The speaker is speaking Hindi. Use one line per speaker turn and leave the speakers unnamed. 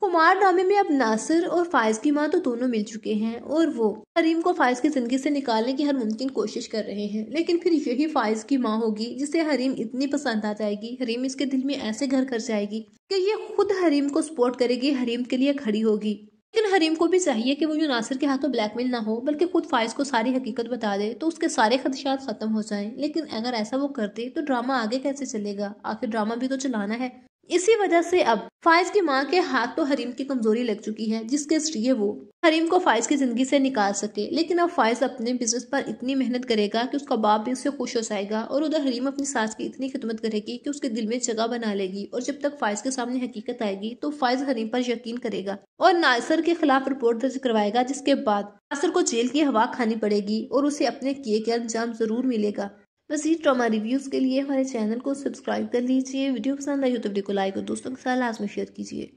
कुमार ड्रामे में अब नासिर और फायज की माँ तो दोनों मिल चुके हैं और वो करीम को फायज की जिंदगी से निकालने की हर मुमकिन कोशिश कर रहे हैं लेकिन फिर यही फायज की माँ होगी जिसे हरीम इतनी पसंद आ जाएगी हरीम इसके दिल में ऐसे घर कर जाएगी कि ये खुद हरीम को सपोर्ट करेगी हरीम के लिए खड़ी होगी लेकिन हरीम को भी चाहिए कि वो जो नासिर के हाथों ब्लैकमेल ना हो बल्कि खुद फायज को सारी हकीकत बता दे तो उसके सारे खदशात खत्म हो जाएं लेकिन अगर ऐसा वो करते तो ड्रामा आगे कैसे चलेगा आखिर ड्रामा भी तो चलाना है इसी वजह से अब फाइज की माँ के हाथ तो हरीम की कमजोरी लग चुकी है जिसके जरिए वो हरीम को फाइज की जिंदगी से निकाल सके लेकिन अब फाइज अपने बिजनेस पर इतनी मेहनत करेगा कि उसका बाप भी उससे खुश हो जाएगा और उधर हरीम अपनी सास की इतनी खिदमत करेगी कि उसके दिल में जगह बना लेगी और जब तक फाइज के सामने हकीकत आएगी तो फाइज हरीम पर यकीन करेगा और नासर के खिलाफ रिपोर्ट दर्ज करवाएगा जिसके बाद नासर को जेल की हवा खानी पड़ेगी और उसे अपने किए के अंजाम जरूर मिलेगा मजीद ड्रामा रिव्यूज़ के लिए हमारे चैनल को सब्सक्राइब कर लीजिए वीडियो पसंद आई हो तो वीडियो को लाइक और दोस्तों के साथ लाजमी शेयर कीजिए